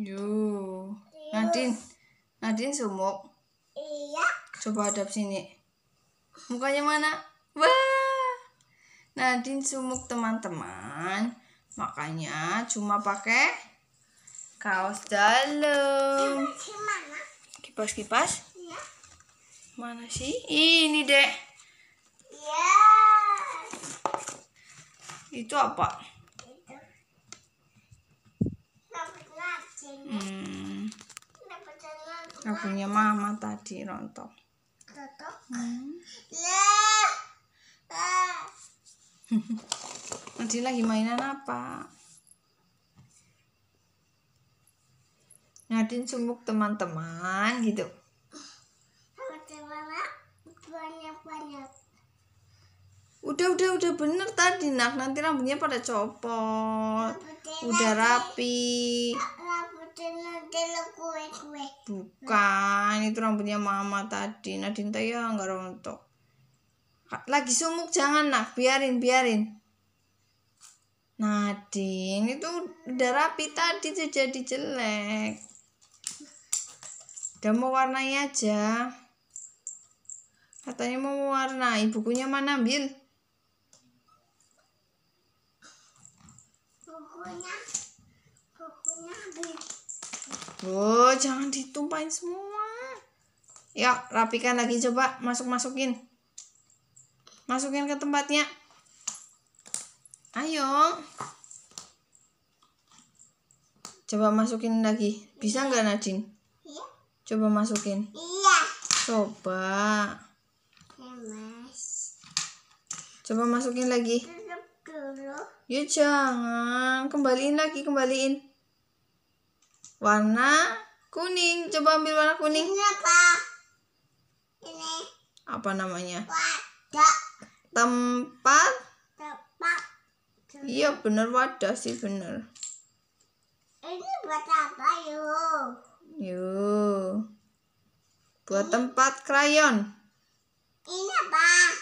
Yo. Iya. Nadine, Nadine sumuk. Iya. Coba hadap sini. Mukanya mana? Wah. Nadine sumuk teman-teman. Makanya cuma pakai kaos dalam. Kipas-kipas? Iya. Mana sih? Ini, deh. Iya. Itu apa? hmm. Lagunya mama tadi rontok. nanti Hmm. lagi mainan apa? Nadine sumuk teman-teman gitu. Udah, udah, udah bener tadi nak. Nanti rambutnya pada copot. udah rapi. Bukan, itu rambutnya mama tadi. Nadinta ya nggak rontok. Lagi sumuk jangan nak, biarin biarin. Nadine itu udah rapi tadi tuh jadi jelek. Udah mau warnai aja. Katanya mau warnai, bukunya mana ambil? Bukunya Oh, jangan ditumpahin semua. Ya rapikan lagi coba. Masuk-masukin. Masukin ke tempatnya. Ayo. Coba masukin lagi. Bisa nggak Nadin? Iya. Coba masukin. Iya. Coba. Iya, coba masukin lagi. Yuk Ya jangan. Kembaliin lagi, kembaliin warna kuning coba ambil warna kuning ini apa ini apa namanya wadah tempat tempat iya bener wadah sih bener ini buat apa yuk yo buat ini. tempat krayon ini apa